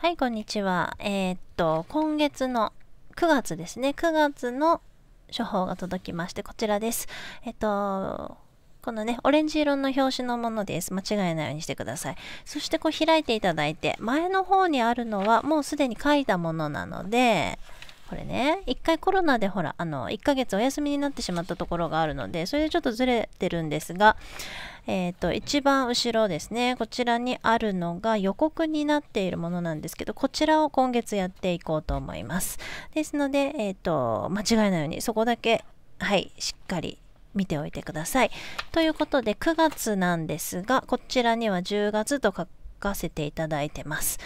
はい、こんにちは。えー、っと、今月の9月ですね。9月の処方が届きまして、こちらです。えっと、このね、オレンジ色の表紙のものです。間違えないようにしてください。そしてこう開いていただいて、前の方にあるのはもうすでに書いたものなので、これね、一回コロナでほら、あの、1ヶ月お休みになってしまったところがあるので、それでちょっとずれてるんですが、えっ、ー、と、一番後ろですね、こちらにあるのが予告になっているものなんですけど、こちらを今月やっていこうと思います。ですので、えっ、ー、と、間違いないように、そこだけ、はい、しっかり見ておいてください。ということで、9月なんですが、こちらには10月と書かせていただいてます。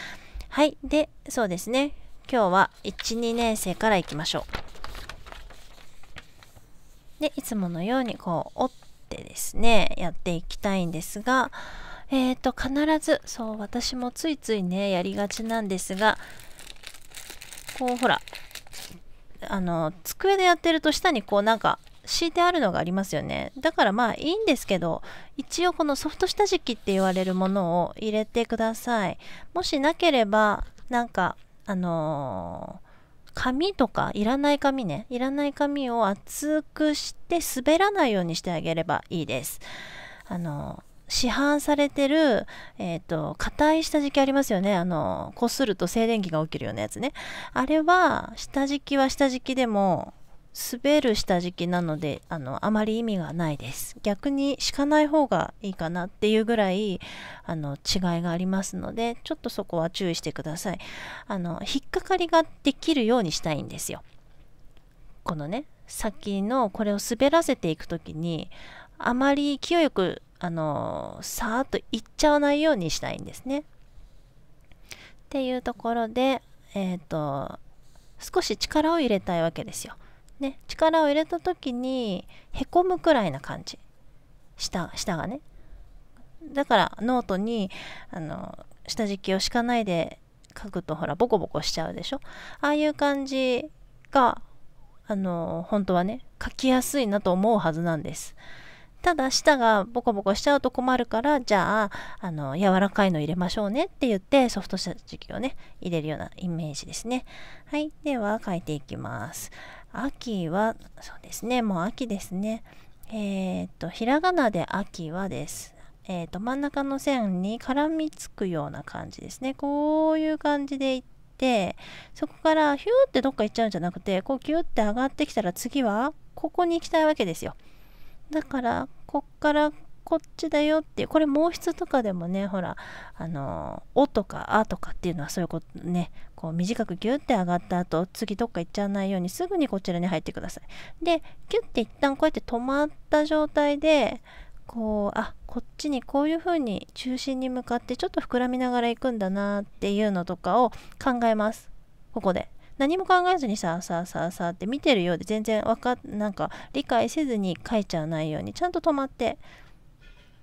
はい。で、そうですね。今日は1、2年生からいきましょう。で、いつものようにこう折ってですね、やっていきたいんですが、えっ、ー、と、必ず、そう、私もついついね、やりがちなんですが、こう、ほら、あの、机でやってると下にこうなんか敷いてあるのがありますよね。だからまあいいんですけど、一応このソフト下敷きって言われるものを入れてください。もしなければ、なんかあのー、紙とかいらない紙ねいらない紙を厚くして滑らないようにしてあげればいいです。あのー、市販されてる、えっ、ー、と、硬い下敷きありますよね。あの、こすると静電気が起きるようなやつね。あれは、下敷きは下敷きでも、滑る下敷きなのであのあまり意味がないです逆に敷かない方がいいかなっていうぐらいあの違いがありますのでちょっとそこは注意してくださいあの引っかかりができるようにしたいんですよこのね先のこれを滑らせていく時にあまり勢いよくあのさーっといっちゃわないようにしたいんですねっていうところでえっ、ー、と少し力を入れたいわけですよね、力を入れた時にへこむくらいな感じ下下がねだからノートにあの下敷きを敷かないで書くとほらボコボコしちゃうでしょああいう感じがあの本当はね書きやすいなと思うはずなんですただ舌がボコボコしちゃうと困るからじゃああの柔らかいの入れましょうねって言ってソフト下敷きをね入れるようなイメージですねはいでは書いていきます秋は、そうですね、もう秋ですね。えっ、ー、と、ひらがなで秋はです。えっ、ー、と、真ん中の線に絡みつくような感じですね。こういう感じでいって、そこからヒューってどっか行っちゃうんじゃなくて、こうギューって上がってきたら次はここに行きたいわけですよ。だから、こっからこっちだよっていうこれ毛筆とかでもねほらあの「お」とか「あ」とかっていうのはそういうことねこう短くギュッて上がった後次どっか行っちゃわないようにすぐにこちらに入ってください。でギュッて一旦こうやって止まった状態でこうあこっちにこういう風に中心に向かってちょっと膨らみながら行くんだなっていうのとかを考えますここで。何も考えずにさあさあさあさあって見てるようで全然わかなんか理解せずに書いちゃわないようにちゃんと止まって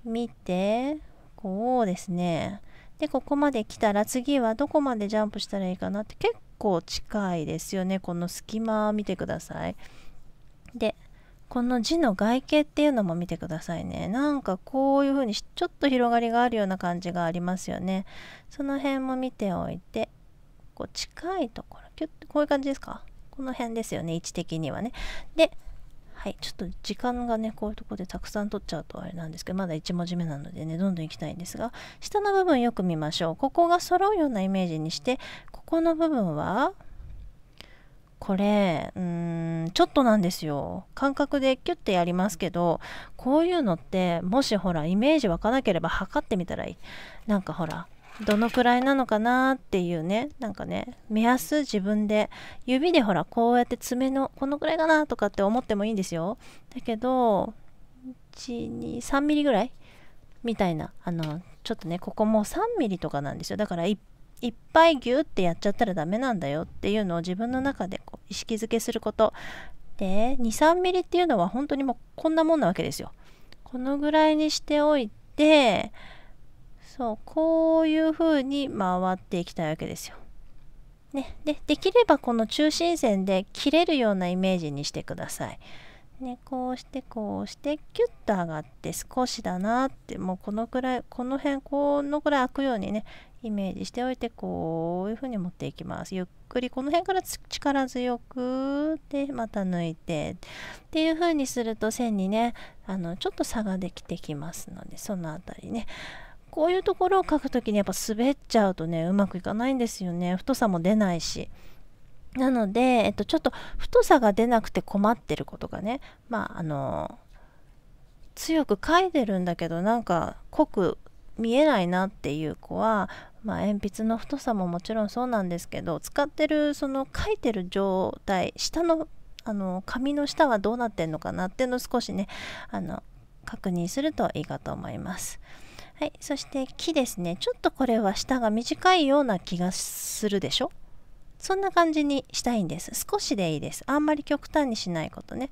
見て、こうですね。で、ここまで来たら次はどこまでジャンプしたらいいかなって結構近いですよね。この隙間見てください。で、この字の外形っていうのも見てくださいね。なんかこういう風にちょっと広がりがあるような感じがありますよね。その辺も見ておいて、こう近いところ、キュッてこういう感じですかこの辺ですよね、位置的にはね。で、はい、ちょっと時間がね、こういうとこでたくさん取っちゃうとあれなんですけど、まだ1文字目なのでね、どんどんいきたいんですが、下の部分よく見ましょう。ここが揃うようなイメージにして、ここの部分は、これ、うーん、ちょっとなんですよ。感覚でキュッてやりますけど、こういうのって、もしほら、イメージ湧かなければ測ってみたらいい。なんかほら、どのくらいなのかなっていうねなんかね目安自分で指でほらこうやって爪のこのくらいかなとかって思ってもいいんですよだけど123ミリぐらいみたいなあのちょっとねここもう3ミリとかなんですよだからいっぱいギュってやっちゃったらダメなんだよっていうのを自分の中でこう意識づけすることで23ミリっていうのは本当にもうこんなもんなわけですよこのぐらいにしておいてそうこういう風に回っていきたいわけですよ。ね、でできればこの中心線で切れるようなイメージにしてください。ね、こうしてこうしてキュッと上がって少しだなってもうこのくらいこの辺このくらい開くようにねイメージしておいてこういう風に持っていきますゆっくりこの辺から力強くでまた抜いてっていう風にすると線にねあのちょっと差ができてきますのでその辺りねこういうところを描く時にやっぱ滑っちゃうとねうまくいかないんですよね太さも出ないし。なので、えっと、ちょっと太さが出なくて困ってることがねまああの強く書いてるんだけどなんか濃く見えないなっていう子は、まあ、鉛筆の太さももちろんそうなんですけど使ってるその書いてる状態下のあの紙の下はどうなってんのかなっていうのを少しねあの確認するといいかと思います。はい、そして木ですね。ちょっとこれは下が短いような気がするでしょそんな感じにしたいんです。少しでいいです。あんまり極端にしないことね。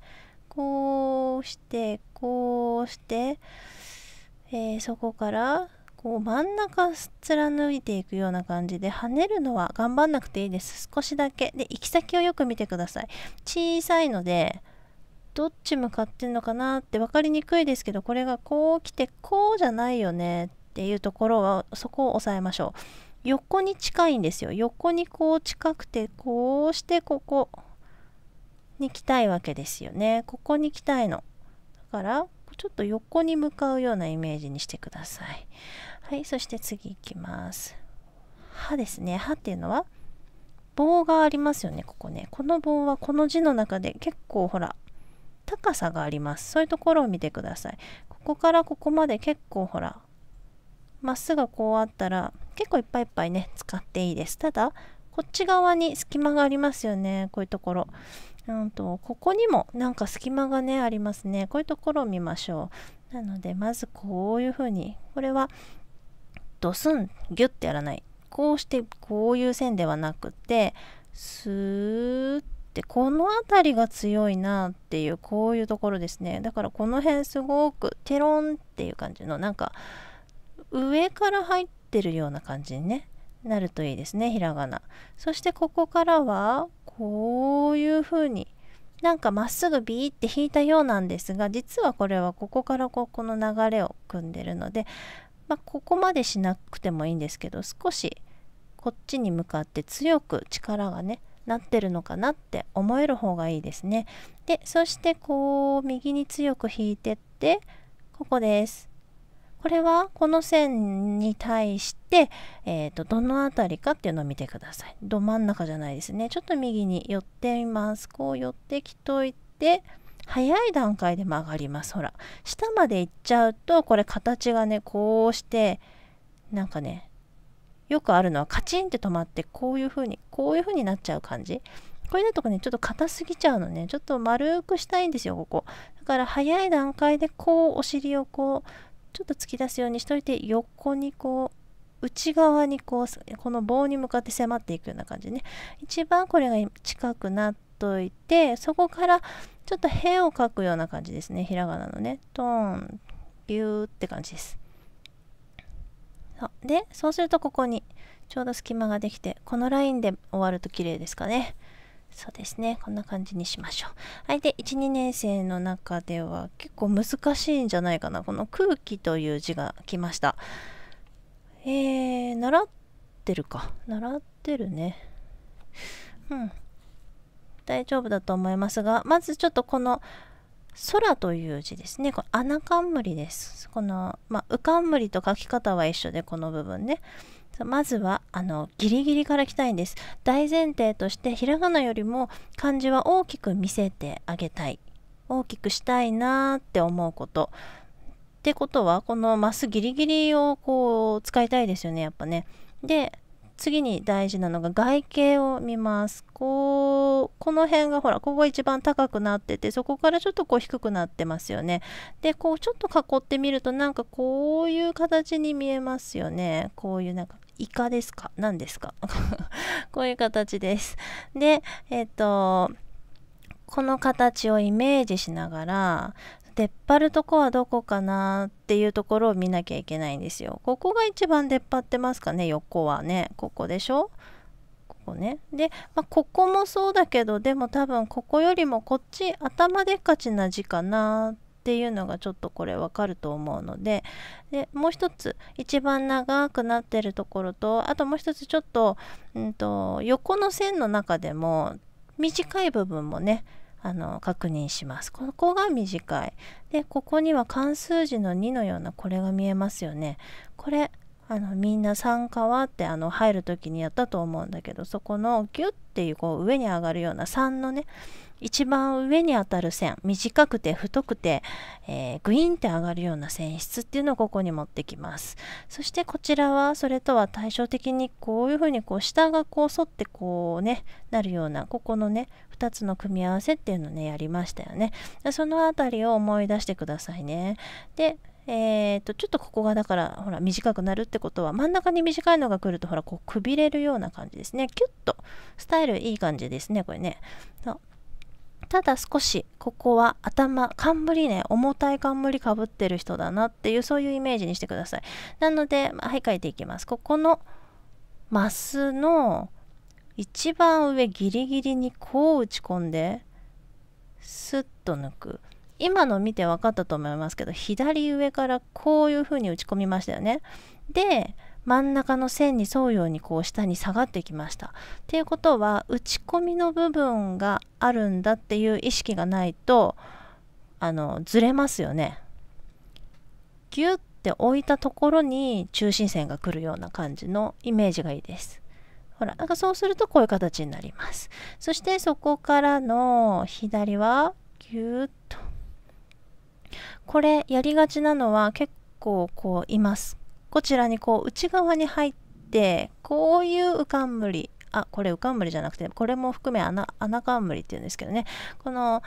こうして、こうして、えー、そこからこう真ん中貫いていくような感じで跳ねるのは頑張んなくていいです少しだけで行き先をよく見てください小さいのでどっち向かってんのかなって分かりにくいですけどこれがこう来てこうじゃないよねっていうところはそこを押さえましょう横に近いんですよ横にこう近くてこうしてここに来たいわけですよねここに来たいのだからちょっと横に向かうようなイメージにしてくださいはいそして次いきます歯ですね歯っていうのは棒がありますよねここねこの棒はこの字の中で結構ほら高さがありますそういうところを見てくださいここからここまで結構ほらまっすぐこうあったら結構いっぱいいっぱいね使っていいですただこっち側に隙間がありますよねこういうところうんとここにもなんか隙間がねありますねこういうところを見ましょうなのでまずこういうふうにこれはドスンギュッてやらないこうしてこういう線ではなくてスーッってこの辺りが強いなっていうこういうところですねだからこの辺すごくテロンっていう感じのなんか上から入ってるような感じにねなるといいですねひらがなそしてここからはこういう風になんかまっすぐビーって引いたようなんですが実はこれはここからここの流れを組んでるので、まあ、ここまでしなくてもいいんですけど少しこっちに向かって強く力がねなってるのかなって思える方がいいですねでそしてこう右に強く引いてってここですこれはこの線に対して、えーと、とどの辺りかっていうのを見てくださいど真ん中じゃないですねちょっと右に寄ってみますこう寄ってきといて早い段階で曲がりますほら下まで行っちゃうとこれ形がねこうしてなんかねよくあるのはカチンって止まってこういう風にこういう風になっちゃう感じこれだとかねちょっと硬すぎちゃうのねちょっと丸くしたいんですよここだから早い段階でこうお尻をこうちょっと突き出すようにしといて横にこう内側にこうこの棒に向かって迫っていくような感じね一番これが近くなっといてそこからちょっと辺を描くような感じですねひらがなのねトーンギューって感じですそうでそうするとここにちょうど隙間ができてこのラインで終わると綺麗ですかねそうですねこんな感じにしましょうはいで12年生の中では結構難しいんじゃないかなこの「空気」という字が来ましたえー、習ってるか習ってるねうん大丈夫だと思いますがまずちょっとこの空という字ですね。これ穴冠です。この、まあ、うかんむりと書き方は一緒で、この部分ね。まずは、あの、ギリギリから来たいんです。大前提として、ひらがなよりも漢字は大きく見せてあげたい。大きくしたいなーって思うこと。ってことは、このマスギリギリをこう、使いたいですよね、やっぱね。で、次に大事なのが外形を見ます。こう、この辺がほら、ここが一番高くなってて、そこからちょっとこう低くなってますよね。で、こうちょっと囲ってみると、なんかこういう形に見えますよね。こういうなんか、イカですか何ですか こういう形です。で、えっ、と、この形をイメージしながら出っ張るとこはどこかなっていうところを見なきゃいけないんですよ。ここが一番出っ張ってますかね横はね。ここでしょここね。で、まあ、ここもそうだけどでも多分ここよりもこっち頭でっかちな字かなっていうのがちょっとこれわかると思うのででもう一つ一番長くなってるところとあともう一つちょっと,、うんと、と横の線の中でも短い部分もねあの確認します。ここが短い。で、ここには漢数字の2のようなこれが見えますよね。これ、あのみんな参加はってあの入る時にやったと思うんだけどそこのギュッていうこう上に上がるような3のね一番上にあたる線短くて太くて、えー、グインって上がるような線質っていうのをここに持ってきますそしてこちらはそれとは対照的にこういうふうにこう下がこう反ってこうねなるようなここのね2つの組み合わせっていうのねやりましたよねその辺りを思い出してくださいねでえーと、とちょっとここがだからほら短くなるってことは真ん中に短いのが来るとほらこうくびれるような感じですねキュッとスタイルいい感じですねこれねそうただ少しここは頭冠ね重たい冠かぶってる人だなっていうそういうイメージにしてくださいなのではい書いていきますここのマスの一番上ギリギリにこう打ち込んでスッと抜く今の見て分かったと思いますけど左上からこういう風に打ち込みましたよねで真ん中の線に沿うようにこう下に下がってきました。っていうことは打ち込みの部分があるんだっていう意識がないとあのずれますよね。ギュッて置いたところに中心線が来るような感じのイメージがいいです。ほら、なんかそうするとこういう形になります。そしてそこからの左はギューッと。これやりがちなのは結構こういます。こちらにこう内側に入ってこういう浮かんむりあこれ浮かんむりじゃなくてこれも含め穴穴冠っていうんですけどねこの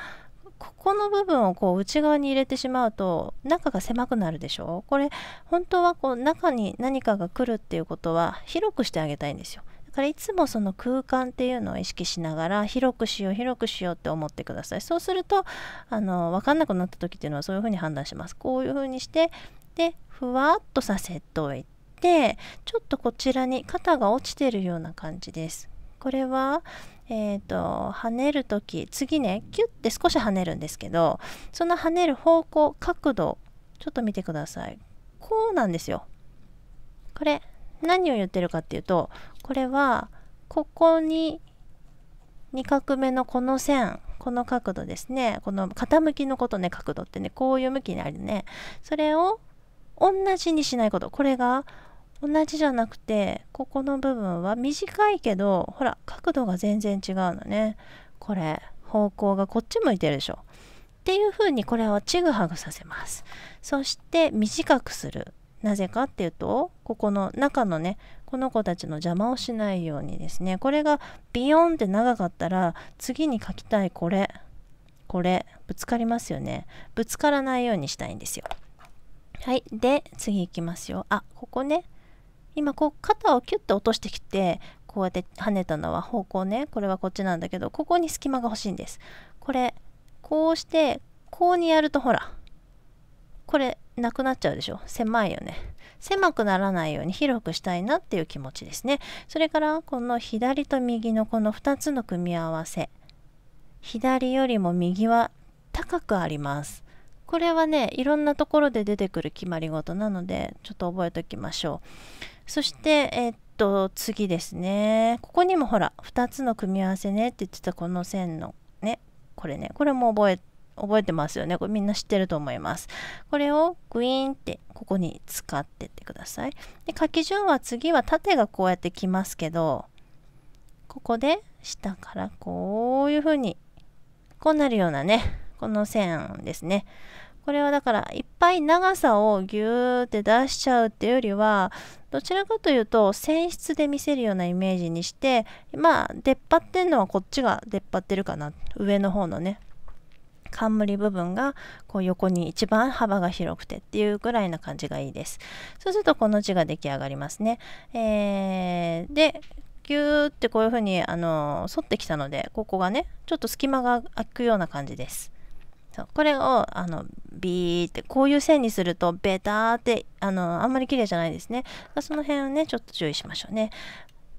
ここの部分をこう内側に入れてしまうと中が狭くなるでしょこれ本当はこう中に何かが来るっていうことは広くしてあげたいんですよだからいつもその空間っていうのを意識しながら広くしよう広くしようって思ってくださいそうするとあの分かんなくなった時っていうのはそういうふうに判断しますこういうふうにしてでふわっとさせておいてちょっとこちらに肩が落ちてるような感じですこれはえーと、と跳ねる時次ねキュッて少し跳ねるんですけどその跳ねる方向角度ちょっと見てくださいこうなんですよこれ何を言ってるかっていうとこれはここに2画目のこの線この角度ですねこの傾きのことね角度ってねこういう向きにあるねそれを同じにしないことこれが同じじゃなくてここの部分は短いけどほら角度が全然違うのねこれ方向がこっち向いてるでしょっていう風にこれをちぐはぐさせますそして短くするなぜかっていうとここの中のねこの子たちの邪魔をしないようにですねこれがビヨンって長かったら次に書きたいこれこれぶつかりますよねぶつからないようにしたいんですよはいで次いきますよあここね今こう肩をキュッと落としてきてこうやって跳ねたのは方向ねこれはこっちなんだけどここに隙間が欲しいんですこれこうしてこうにやるとほらこれなくなっちゃうでしょ狭いよね狭くならないように広くしたいなっていう気持ちですねそれからこの左と右のこの2つの組み合わせ左よりも右は高くありますこれはねいろんなところで出てくる決まり事なのでちょっと覚えておきましょうそしてえー、っと次ですねここにもほら2つの組み合わせねって言ってたこの線のねこれねこれも覚え覚えてますよねこれみんな知ってると思いますこれをグイーンってここに使ってってくださいで書き順は次は縦がこうやってきますけどここで下からこういう風にこうなるようなねこの線ですねこれはだからいっぱい長さをギューって出しちゃうっていうよりはどちらかというと繊質で見せるようなイメージにしてまあ出っ張ってんのはこっちが出っ張ってるかな上の方のね冠部分がこう横に一番幅が広くてっていうぐらいな感じがいいですそうするとこの字が出来上がりますね、えー、でギューってこういうふうにあの反ってきたのでここがねちょっと隙間が空くような感じですそうこれをあのビーってこういう線にするとベターってあのあんまり綺麗じゃないですねその辺をねちょっと注意しましょうね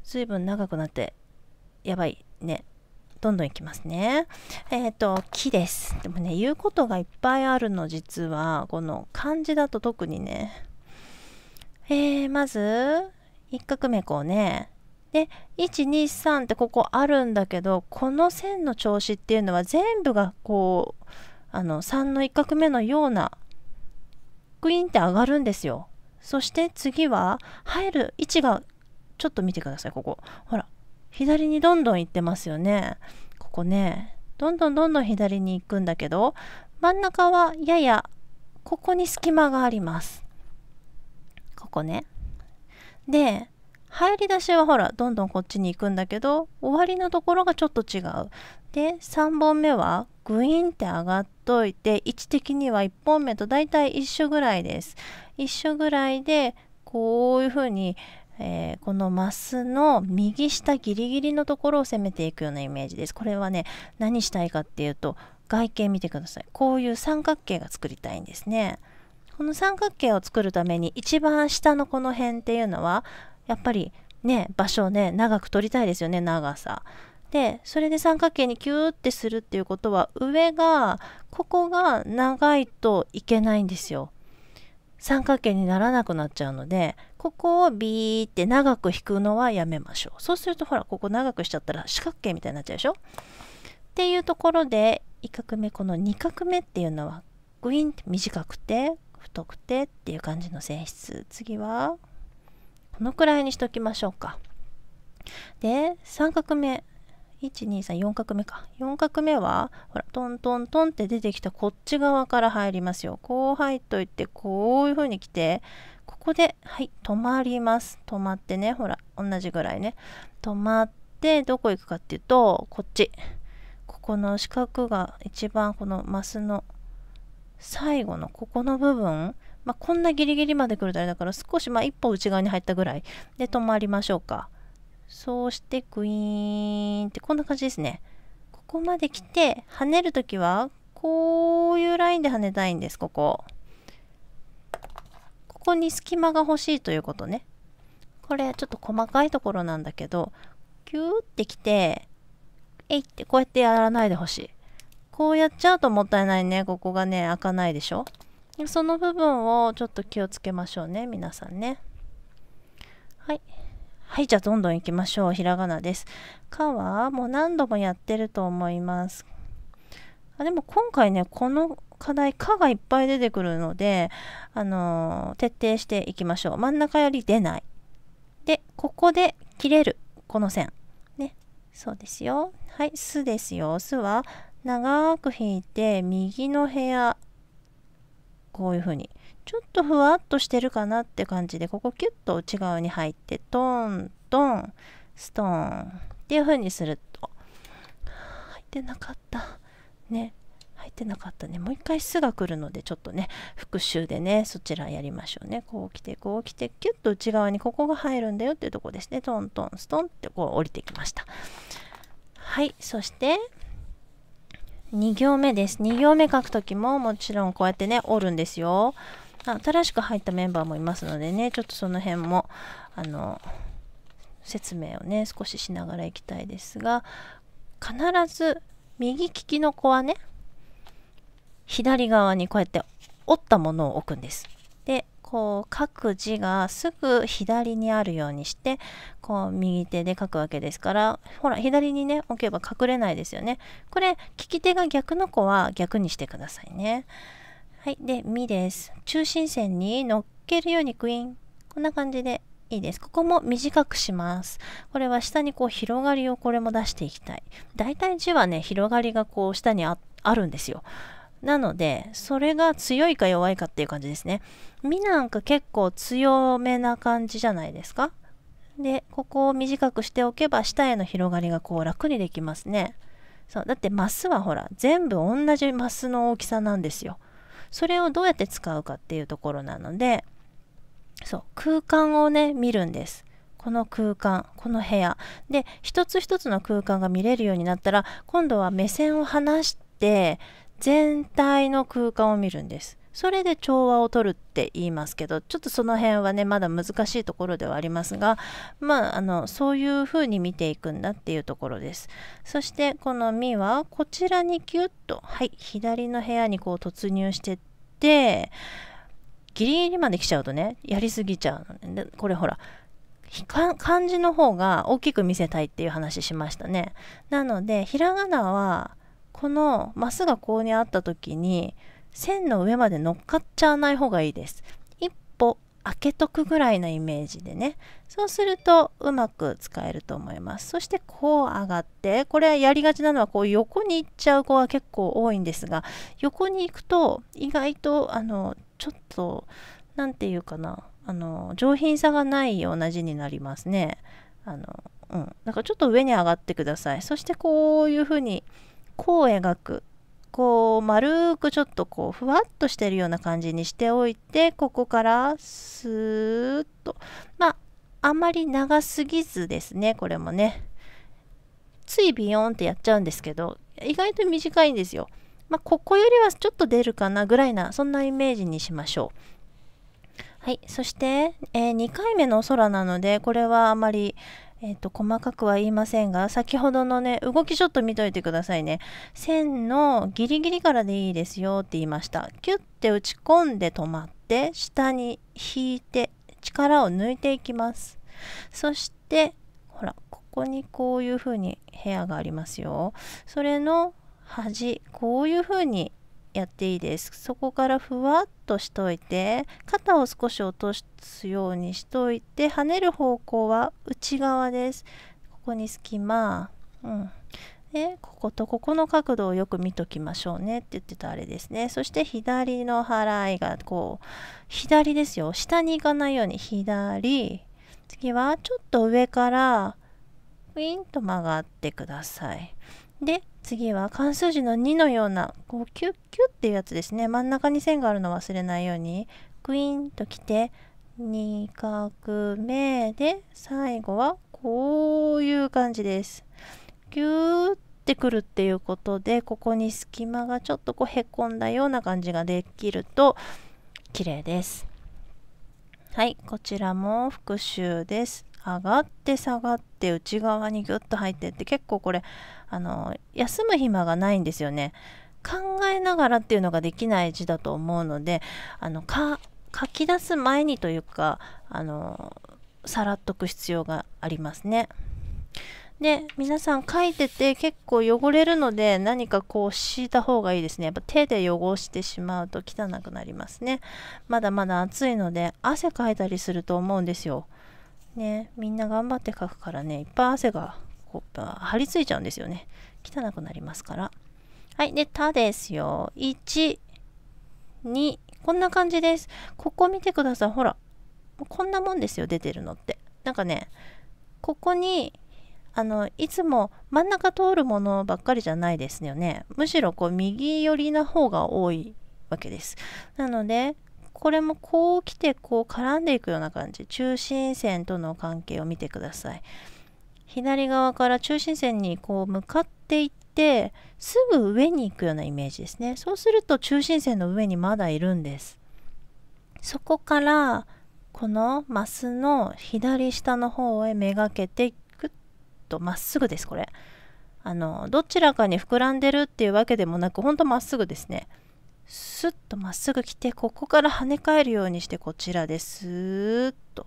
随分長くなってやばいねどんどんいきますね。えっ、ー、と、木です。でもね、言うことがいっぱいあるの、実は。この漢字だと特にね。えー、まず、一画目こうね。で、1、2、3ってここあるんだけど、この線の調子っていうのは全部がこう、あの3の1画目のようなグイーンって上がるんですよ。そして次は入る位置がちょっと見てくださいここほら左にどんどん行ってますよねここねどんどんどんどん左に行くんだけど真ん中はややここに隙間がありますここねで入り出しはほらどんどんこっちに行くんだけど終わりのところがちょっと違う。で3本目はグイーンって上がっといて位置的には1本目と大体一緒ぐらいです。一緒ぐらいでこういうふうに、えー、このマスの右下ギリギリのところを攻めていくようなイメージです。これはね何したいかっていうと外形見てください。こういう三角形が作りたいんですね。この三角形を作るために一番下のこの辺っていうのはやっぱりね場所をね長く取りたいですよね長さ。でそれで三角形にキューってするっていうことは上がここが長いといけないんですよ。三角形にならなくなっちゃうのでここをビーって長く引くのはやめましょうそうするとほらここ長くしちゃったら四角形みたいになっちゃうでしょっていうところで1画目この2画目っていうのはグインって短くて太くてっていう感じの性質次はこのくらいにしときましょうか。で3画目1234画目か4画目はほらトントントンって出てきたこっち側から入りますよこう入っといてこういう風に来てここではい止まります止まってねほら同じぐらいね止まってどこ行くかっていうとこっちここの四角が一番このマスの最後のここの部分まあ、こんなギリギリまで来るとあれだから少しまあ一歩内側に入ったぐらいで止まりましょうかそうしてグイーンってこんな感じですねここまで来て跳ねる時はこういうラインで跳ねたいんですここここに隙間が欲しいということねこれちょっと細かいところなんだけどキューってきてえいってこうやってやらないでほしいこうやっちゃうともったいないねここがね開かないでしょその部分をちょっと気をつけましょうね皆さんねはいはいじゃあどんどんいきましょうひらがなです「か」はもう何度もやってると思いますあでも今回ねこの課題「か」がいっぱい出てくるので、あのー、徹底していきましょう真ん中より出ないでここで切れるこの線ねそうですよはい「す」ですよ「す」は長く引いて右の部屋こういうふうにちょっとふわっとしてるかなって感じでここキュッと内側に入ってトントンストーンっていうふうにすると入ってなかったね入ってなかったねもう一回すが来るのでちょっとね復習でねそちらやりましょうねこう来てこう来てキュッと内側にここが入るんだよっていうとこですねトントンストンってこう降りてきましたはいそして2行目です2行目書く時ももちろんこうやってね折るんですよ新しく入ったメンバーもいますのでねちょっとその辺もあの説明をね少ししながらいきたいですが必ず右利きの子はね左側にこうやって折ったものを置くんですこう書く字がすぐ左にあるようにしてこう右手で書くわけですからほら左にね置けば隠れないですよねこれ利き手が逆の子は逆にしてくださいねはいで「み」です中心線に乗っけるようにクイーンこんな感じでいいです。ここも短くします。これは下にこう広がりをこれも出していきたい。大体字はね、広がりがこう下にあるんですよ。なので、それが強いか弱いかっていう感じですね。身なんか結構強めな感じじゃないですかで、ここを短くしておけば下への広がりがこう楽にできますね。そうだってマスはほら全部同じマスの大きさなんですよ。それをどうやって使うかっていうところなのでそう空間をね見るんです。この空間この部屋で一つ一つの空間が見れるようになったら今度は目線を離して全体の空間を見るんですそれで調和を取るって言いますけどちょっとその辺はねまだ難しいところではありますがまああのそういうふうに見ていくんだっていうところですそしてこの「み」はこちらにキュッとはい左の部屋にこう突入してってギリギリまで来ちゃうとねやりすぎちゃうのでこれほら漢字の方が大きく見せたいっていう話しましたねなのでひらがなはこのマスがこうにあった時に線の上まで乗っかっちゃわない方がいいです。一歩開けとくぐらいのイメージでねそうするとうまく使えると思いますそしてこう上がってこれやりがちなのはこう横に行っちゃう子は結構多いんですが横に行くと意外とあのちょっと何て言うかなあの上品さがないような字になりますねあのうんだからちょっと上に上がってくださいそしてこういうふうに弧を描くこう丸くちょっとこうふわっとしてるような感じにしておいてここからスーッとまああんまり長すぎずですねこれもねついビヨーンってやっちゃうんですけど意外と短いんですよまあ、ここよりはちょっと出るかなぐらいなそんなイメージにしましょうはいそして、えー、2回目の空なのでこれはあまり、えっ、ー、と、細かくは言いませんが、先ほどのね、動きちょっと見といてくださいね。線のギリギリからでいいですよって言いました。キュッて打ち込んで止まって、下に引いて、力を抜いていきます。そして、ほら、ここにこういう風に部屋がありますよ。それの端、こういう風にやっていいですそこからふわっとしといて肩を少し落とすようにしといて跳ねる方向は内側ですここに隙間うんね、こことここの角度をよく見ときましょうねって言ってたあれですねそして左の払いがこう左ですよ下に行かないように左次はちょっと上からウィンと曲がってくださいで次は関数字の2のようなこうキュッキュッっていうやつですね真ん中に線があるの忘れないようにグイーンときて2画目で最後はこういう感じですギューってくるっていうことでここに隙間がちょっとこうへこんだような感じができると綺麗ですはいこちらも復習です上がって下がって内側にぐっと入ってって結構これあの休む暇がないんですよね考えながらっていうのができない字だと思うのであのか書き出す前にというかあのさらっとく必要がありますね。で皆さん書いてて結構汚れるので何かこう敷いた方がいいですねやっぱ手で汚してしまうと汚くなりますねまだまだ暑いので汗かいたりすると思うんですよねみんな頑張って書くからねいっぱい汗がこう張り付いちゃうんですよね汚くなりますからはいで「た」ですよ12こんな感じですここ見てくださいほらこんなもんですよ出てるのってなんかねここにあのいつも真ん中通るものばっかりじゃないですよねむしろこう右寄りな方が多いわけですなのでこれもこう来てこう絡んでいくような感じ中心線との関係を見てください左側から中心線にこう向かっていってすぐ上に行くようなイメージですねそうすると中心線の上にまだいるんですそこからこのマスの左下の方へめがけてぐっとまっすぐですこれあのどちらかに膨らんでるっていうわけでもなくほんとまっすぐですねスッとまっすぐ来てここから跳ね返るようにしてこちらですーっと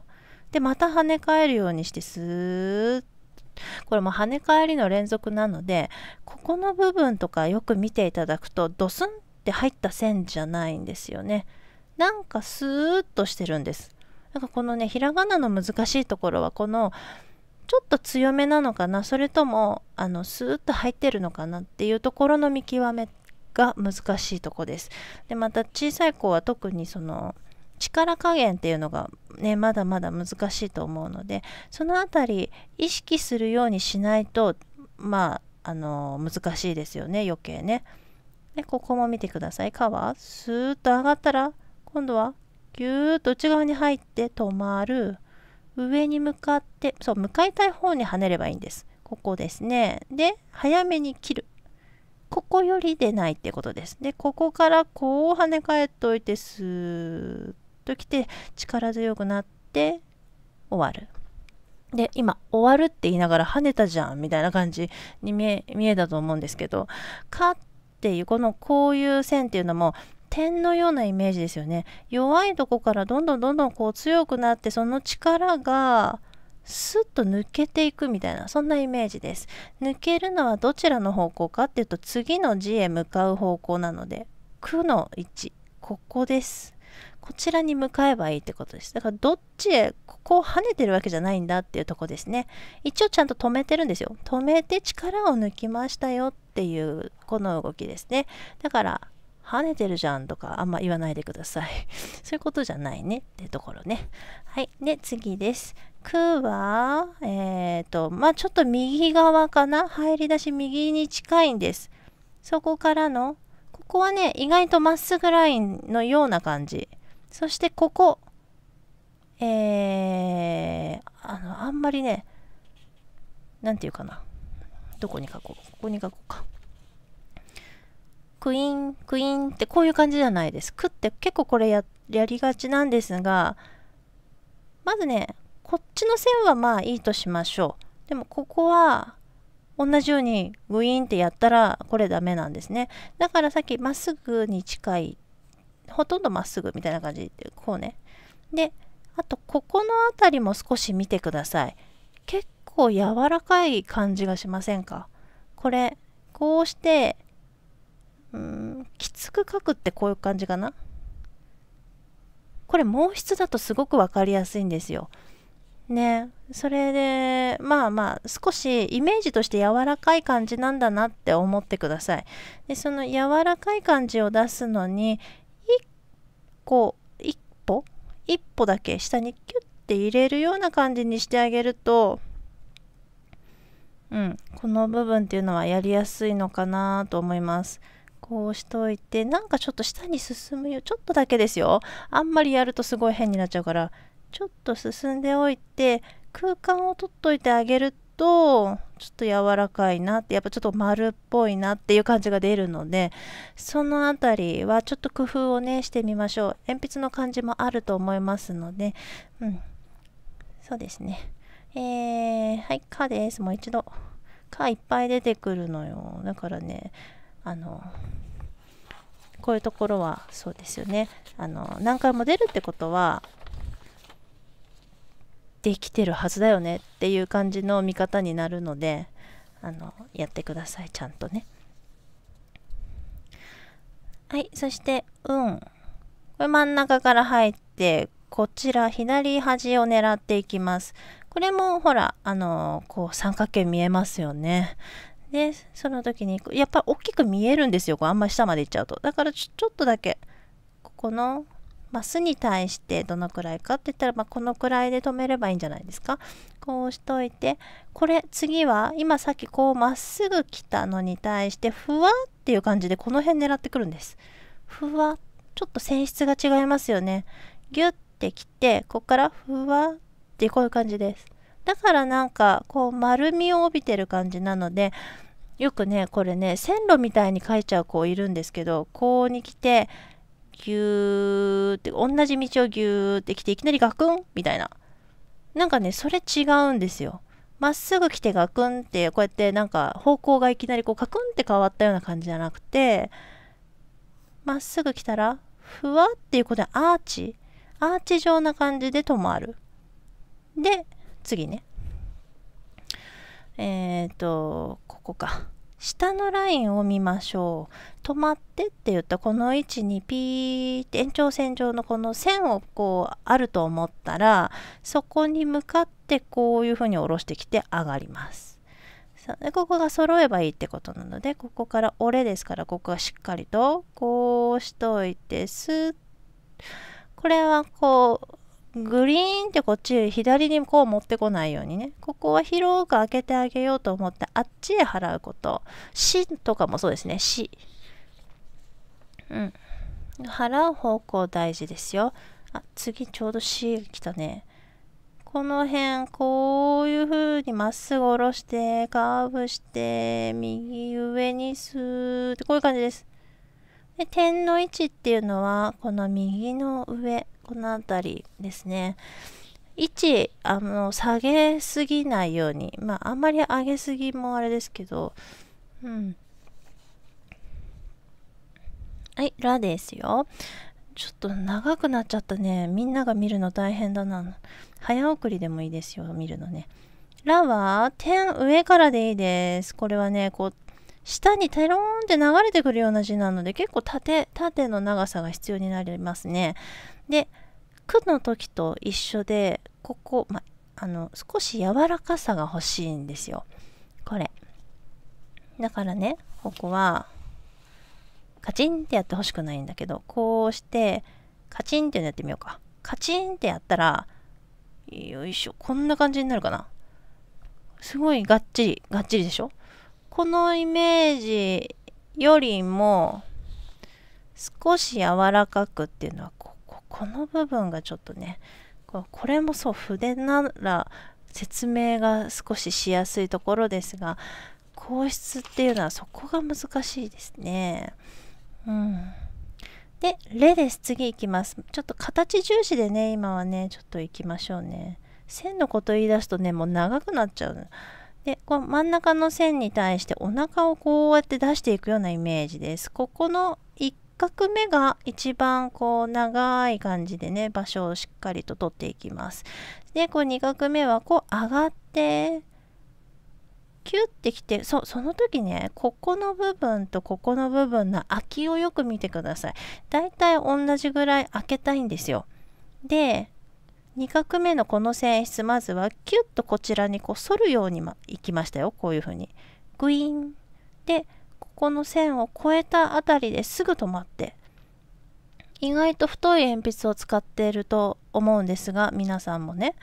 でまた跳ね返るようにしてスーッとこれも跳ね返りの連続なのでここの部分とかよく見ていただくとドスンって入った線じゃないんですよねなんかスーッとしてるんですなんかこのねひらがなの難しいところはこのちょっと強めなのかなそれともあのスーッと入ってるのかなっていうところの見極めが難しいとこです。でまた小さい子は特にその力加減っていうのがねまだまだ難しいと思うのでその辺り意識するようにしないとまああの難しいですよね余計ね。でここも見てください皮スーッと上がったら今度はぎゅーっと内側に入って止まる上に向かってそう向かいたい方に跳ねればいいんですここですねで早めに切るここより出ないってことです。で、ここからこう跳ね返っておいて、スーッときて、力強くなって、終わる。で、今、終わるって言いながら跳ねたじゃん、みたいな感じに見え、見えたと思うんですけど、かっていう、このこういう線っていうのも、点のようなイメージですよね。弱いとこからどんどんどんどんこう強くなって、その力が、スッと抜けていくみたいなそんなイメージです抜けるのはどちらの方向かっていうと次の字へ向かう方向なのでく」の位置ここですこちらに向かえばいいってことですだからどっちへここを跳ねてるわけじゃないんだっていうとこですね一応ちゃんと止めてるんですよ止めて力を抜きましたよっていうこの動きですねだから跳ねてるじゃんとかあんま言わないでください そういうことじゃないねってところねはいで次ですくは、えっ、ー、と、まあ、ちょっと右側かな入り出し右に近いんです。そこからの、ここはね、意外とまっすぐラインのような感じ。そしてここ、えー、あの、あんまりね、なんていうかな。どこに書こうここに書こうか。クイーン、クイーンってこういう感じじゃないです。くって結構これややりがちなんですが、まずね、こっちの線はまあいいとしましょう。でもここは同じようにグイーンってやったらこれダメなんですね。だからさっきまっすぐに近い、ほとんどまっすぐみたいな感じでこうね。で、あとここの辺りも少し見てください。結構柔らかい感じがしませんかこれ、こうして、うん、きつく書くってこういう感じかなこれ毛筆だとすごく分かりやすいんですよ。ねそれでまあまあ少しイメージとして柔らかい感じなんだなって思ってくださいでその柔らかい感じを出すのに1個1歩1歩だけ下にキュッて入れるような感じにしてあげるとうんこの部分っていうのはやりやすいのかなと思いますこうしといてなんかちょっと下に進むよちょっとだけですよあんまりやるとすごい変になっちゃうからちょっと進んでおいて空間を取っといてあげるとちょっと柔らかいなってやっぱちょっと丸っぽいなっていう感じが出るのでその辺りはちょっと工夫をねしてみましょう鉛筆の感じもあると思いますのでうんそうですねえー、はい「か」ですもう一度「か」いっぱい出てくるのよだからねあのこういうところはそうですよねあの何回も出るってことはできてるはずだよねっていう感じの見方になるのであのやってくださいちゃんとねはいそして「うん」これ真ん中から入ってこちら左端を狙っていきますこれもほらあのこう三角形見えますよねでその時にやっぱ大きく見えるんですよこうあんまり下まで行っちゃうとだからちょっとだけここのまあ、巣に対してどのくらいかって言ったら、まあ、このくらいで止めればいいんじゃないですかこうしといてこれ次は今さっきこうまっすぐ来たのに対してふわっていう感じでこの辺狙ってくるんですふわちょっと性質が違いますよねギュッて来てこっからふわってこういう感じですだからなんかこう丸みを帯びてる感じなのでよくねこれね線路みたいに描いちゃう子いるんですけどこうに来てぎゅーって、同じ道をぎゅーって来て、いきなりガクンみたいな。なんかね、それ違うんですよ。まっすぐ来てガクンって、こうやってなんか方向がいきなりこうカクンって変わったような感じじゃなくて、まっすぐ来たら、ふわっていうことでアーチ、アーチ状な感じで止まる。で、次ね。えっ、ー、と、ここか。下のラインを見ましょう止まってって言ったこの位置にピーって延長線上のこの線をこうあると思ったらそこに向かってこういうふうに下ろしてきて上がりますでここが揃えばいいってことなのでここから折れですからここはしっかりとこうしといてスッこれはこうグリーンってこっち左にこう持ってこないようにねここは広く開けてあげようと思ってあっちへ払うこと「し」とかもそうですね「し」うん払う方向大事ですよあ次ちょうど「し」来たねこの辺こういう風にまっすぐ下ろしてカーブして右上にスーってこういう感じですで点の位置っていうのはこの右の上この辺りですね位置あの下げすぎないようにまああんまり上げすぎもあれですけどうんはいラですよちょっと長くなっちゃったねみんなが見るの大変だな早送りでもいいですよ見るのねラは点上からでいいですこれはねこう下にテローンって流れてくるような字なので結構縦縦の長さが必要になりますね。で「く」の時と一緒でここ、ま、あの少し柔らかさが欲しいんですよ。これ。だからねここはカチンってやってほしくないんだけどこうしてカチンってやってみようか。カチンってやったらよいしょこんな感じになるかな。すごいがっちりがっちりでしょこのイメージよりも少し柔らかくっていうのはこここの部分がちょっとねこれもそう筆なら説明が少ししやすいところですが硬質っていうのはそこが難しいですね。うん、で「レ」です次いきますちょっと形重視でね今はねちょっといきましょうね線のこと言い出すとねもう長くなっちゃうでこの真ん中の線に対してお腹をこうやって出していくようなイメージです。ここの1画目が一番こう長い感じでね場所をしっかりと取っていきます。でこう2画目はこう上がってキュッてきてそう、その時ねここの部分とここの部分の空きをよく見てください。だいたい同じぐらい開けたいんですよ。で2画目のこの線質まずはキュッとこちらにこう反るように、ま、いきましたよこういうふうにグイーンでここの線を越えた辺たりですぐ止まって意外と太い鉛筆を使っていると思うんですが皆さんもね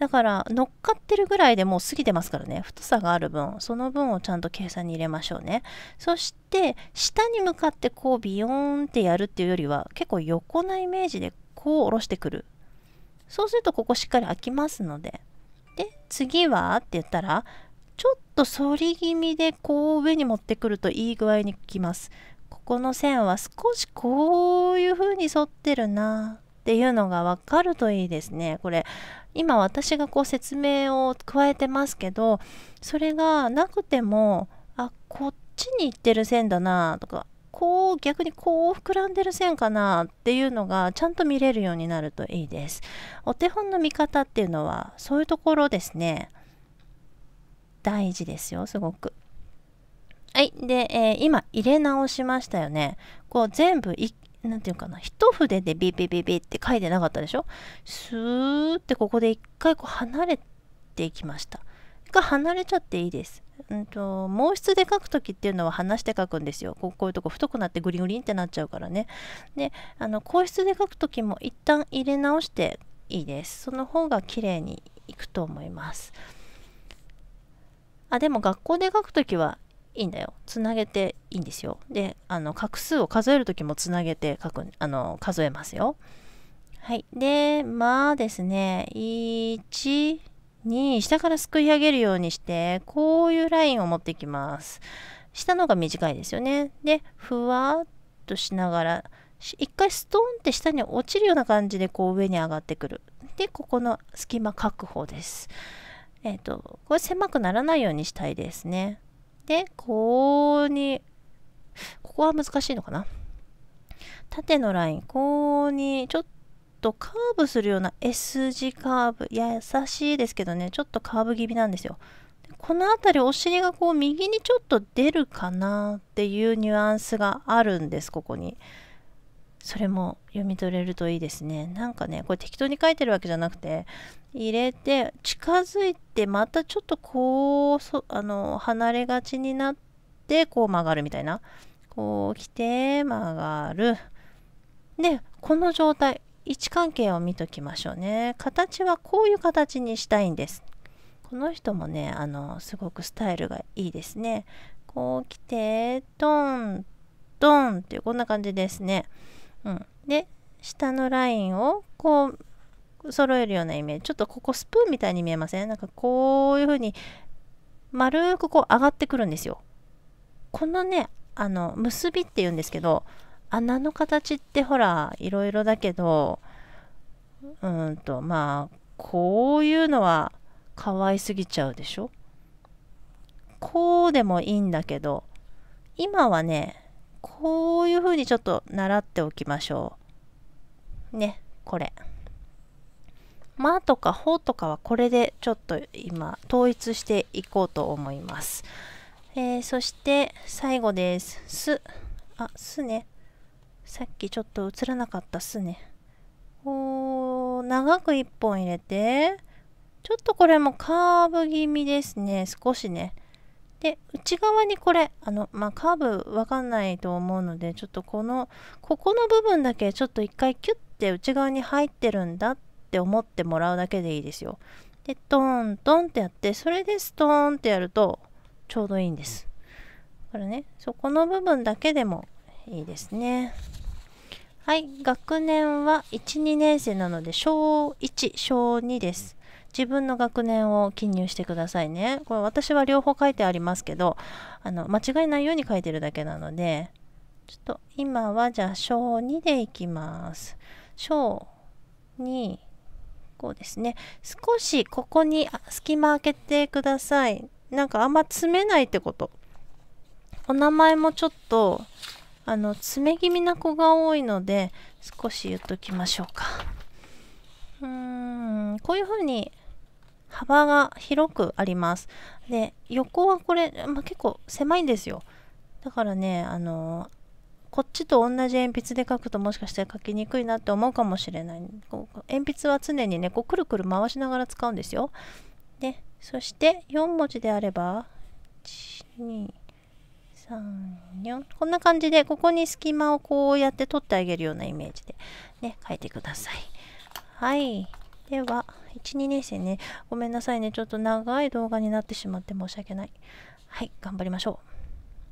だから乗っかってるぐらいでもう過ぎてますからね太さがある分その分をちゃんと計算に入れましょうねそして下に向かってこうビヨーンってやるっていうよりは結構横なイメージでこう下ろしてくるそうするとここしっかり開きますので。で、次はって言ったら、ちょっと反り気味でこう上に持ってくるといい具合に効きます。ここの線は少しこういう風に反ってるなっていうのが分かるといいですね。これ今私がこう説明を加えてますけどそれがなくてもあこっちに行ってる線だなとかこう逆にこう膨らんでる線かなっていうのがちゃんと見れるようになるといいです。お手本の見方っていうのはそういうところですね大事ですよすごく。はい。で、えー、今、入れ直しましたよね。こう、全部、なんていうかな、一筆でビビビビって書いてなかったでしょスーってここで一回こう離れていきました。が離れちゃっていいです。うんと、毛筆で書く時っていうのは離して書くんですよ。こういうとこ太くなってグリグリンってなっちゃうからね。で、あの、硬質で書く時も一旦入れ直していいです。その方が綺麗にいくと思います。あ、でも学校で書く時はいいんだよ。つなげていいんですよ。で、あの、画数を数える時もつなげて書く、あの、数えますよ。はい。で、まあですね、1、に下からすくい上げるようにしてこういうラインを持ってきます下のが短いですよねでふわっとしながら一回ストーンって下に落ちるような感じでこう上に上がってくるでここの隙間確保ですえっ、ー、とこれ狭くならないようにしたいですねでここにここは難しいのかな縦のラインここにちょっとカーブするような S 字カーブいや優しいですけどねちょっとカーブ気味なんですよこの辺りお尻がこう右にちょっと出るかなっていうニュアンスがあるんですここにそれも読み取れるといいですねなんかねこれ適当に書いてるわけじゃなくて入れて近づいてまたちょっとこうそあの離れがちになってこう曲がるみたいなこう来て曲がるでこの状態位置関係を見ときましょうね形はこういう形にしたいんですこの人もねあのすごくスタイルがいいですねこう来てドンドンっていうこんな感じですね、うん、で下のラインをこう揃えるようなイメージちょっとここスプーンみたいに見えませんなんかこういう風に丸くこう上がってくるんですよこのねあの結びっていうんですけど穴の形ってほらいろいろだけどうんとまあこういうのは可愛すぎちゃうでしょこうでもいいんだけど今はねこういう風にちょっと習っておきましょうねこれ「ま」とか「ほ」とかはこれでちょっと今統一していこうと思います、えー、そして最後です「す」あ「すね」さっきちょっと映らなかったっすねおー長く1本入れてちょっとこれもカーブ気味ですね少しねで内側にこれあのまあカーブわかんないと思うのでちょっとこのここの部分だけちょっと一回キュッて内側に入ってるんだって思ってもらうだけでいいですよでトントンってやってそれでストーンってやるとちょうどいいんですだからねそこの部分だけでもいいですねはい学年は12年生なので小1小2です自分の学年を記入してくださいねこれ私は両方書いてありますけどあの間違いないように書いてるだけなのでちょっと今はじゃあ小2でいきます小2こうですね少しここに隙間開けてくださいなんかあんま詰めないってことお名前もちょっとあの爪気味な子が多いので少し言っときましょうかうーんこういう風に幅が広くありますで横はこれ、まあ、結構狭いんですよだからねあのこっちと同じ鉛筆で描くともしかしたら書きにくいなって思うかもしれない鉛筆は常にねこうくるくる回しながら使うんですよでそして4文字であれば1 2 34こんな感じでここに隙間をこうやって取ってあげるようなイメージでね書いてくださいはいでは12年生ねごめんなさいねちょっと長い動画になってしまって申し訳ないはい頑張りましょう